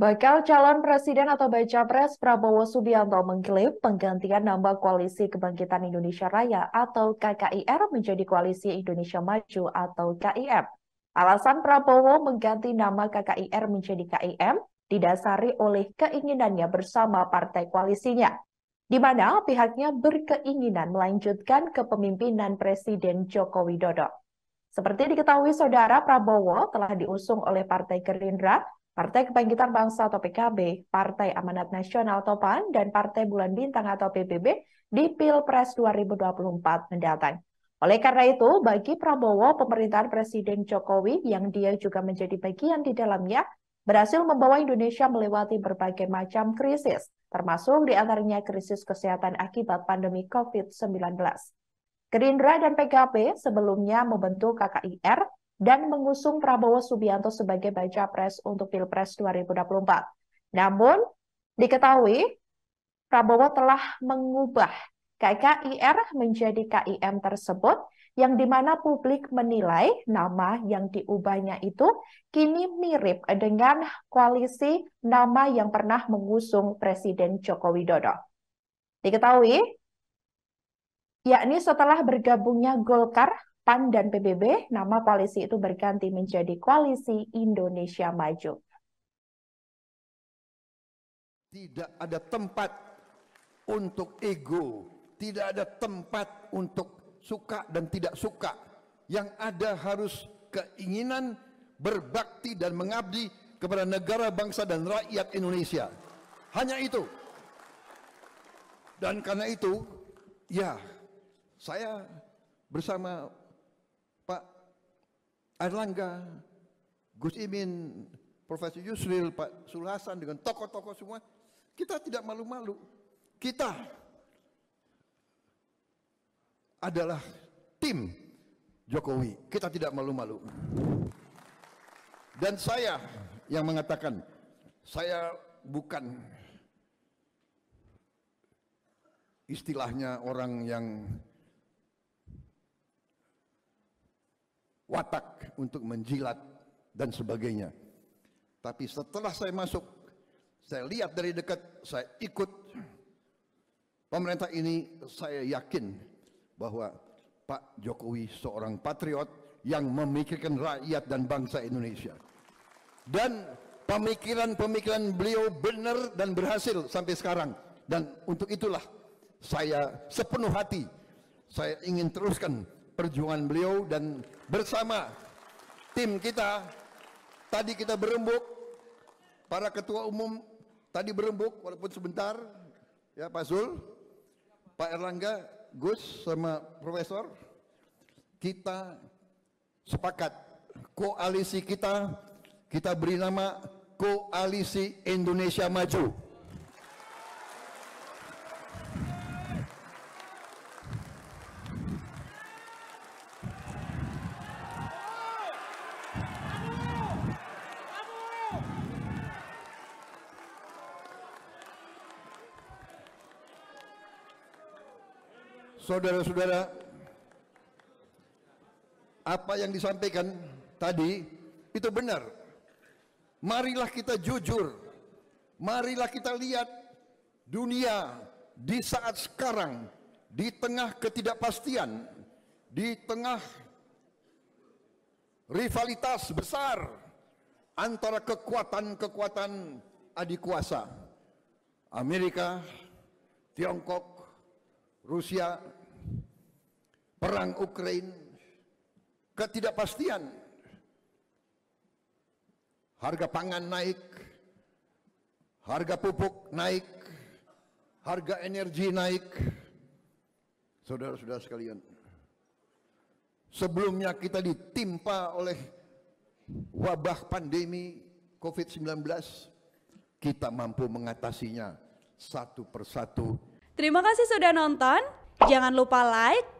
Bakal calon presiden atau baca pres Prabowo Subianto mengklaim penggantian nama Koalisi Kebangkitan Indonesia Raya atau KKIR menjadi Koalisi Indonesia Maju atau KIM. Alasan Prabowo mengganti nama KKIR menjadi KIM didasari oleh keinginannya bersama partai koalisinya, di mana pihaknya berkeinginan melanjutkan kepemimpinan Presiden Joko Widodo. Seperti diketahui, Saudara Prabowo telah diusung oleh Partai Gerindra Partai Kebangkitan Bangsa atau PKB, Partai Amanat Nasional atau PAN, dan Partai Bulan Bintang atau PBB di Pilpres 2024 mendatang. Oleh karena itu, bagi Prabowo, pemerintahan Presiden Jokowi yang dia juga menjadi bagian di dalamnya berhasil membawa Indonesia melewati berbagai macam krisis, termasuk di antaranya krisis kesehatan akibat pandemi COVID-19. Gerindra dan PKB sebelumnya membentuk KKIR dan mengusung Prabowo Subianto sebagai baca pres untuk Pilpres 2024. Namun, diketahui Prabowo telah mengubah KKIR menjadi KIM tersebut yang dimana publik menilai nama yang diubahnya itu kini mirip dengan koalisi nama yang pernah mengusung Presiden Joko Widodo. Diketahui, yakni setelah bergabungnya Golkar PAN dan PBB, nama koalisi itu berganti menjadi Koalisi Indonesia Maju. Tidak ada tempat untuk ego, tidak ada tempat untuk suka dan tidak suka. Yang ada harus keinginan berbakti dan mengabdi kepada negara, bangsa, dan rakyat Indonesia. Hanya itu. Dan karena itu, ya, saya bersama Erlangga, Gus Imin, Profesor Yusril, Pak Sulhasan dengan tokoh-tokoh semua, kita tidak malu-malu. Kita adalah tim Jokowi. Kita tidak malu-malu. Dan saya yang mengatakan, saya bukan istilahnya orang yang watak untuk menjilat dan sebagainya. Tapi setelah saya masuk, saya lihat dari dekat, saya ikut pemerintah ini, saya yakin bahwa Pak Jokowi seorang patriot yang memikirkan rakyat dan bangsa Indonesia. Dan pemikiran-pemikiran beliau benar dan berhasil sampai sekarang. Dan untuk itulah saya sepenuh hati saya ingin teruskan perjuangan beliau dan bersama tim kita tadi kita berembuk para ketua umum tadi berembuk walaupun sebentar ya Pak Zul Pak Erlangga Gus sama Profesor kita sepakat koalisi kita kita beri nama Koalisi Indonesia Maju. saudara-saudara, apa yang disampaikan tadi itu benar. Marilah kita jujur, marilah kita lihat dunia di saat sekarang, di tengah ketidakpastian, di tengah rivalitas besar antara kekuatan-kekuatan adikuasa, Amerika, Tiongkok, Rusia, perang Ukraina, ketidakpastian, harga pangan naik, harga pupuk naik, harga energi naik. Saudara-saudara sekalian, sebelumnya kita ditimpa oleh wabah pandemi COVID-19, kita mampu mengatasinya satu persatu. Terima kasih sudah nonton. Jangan lupa like,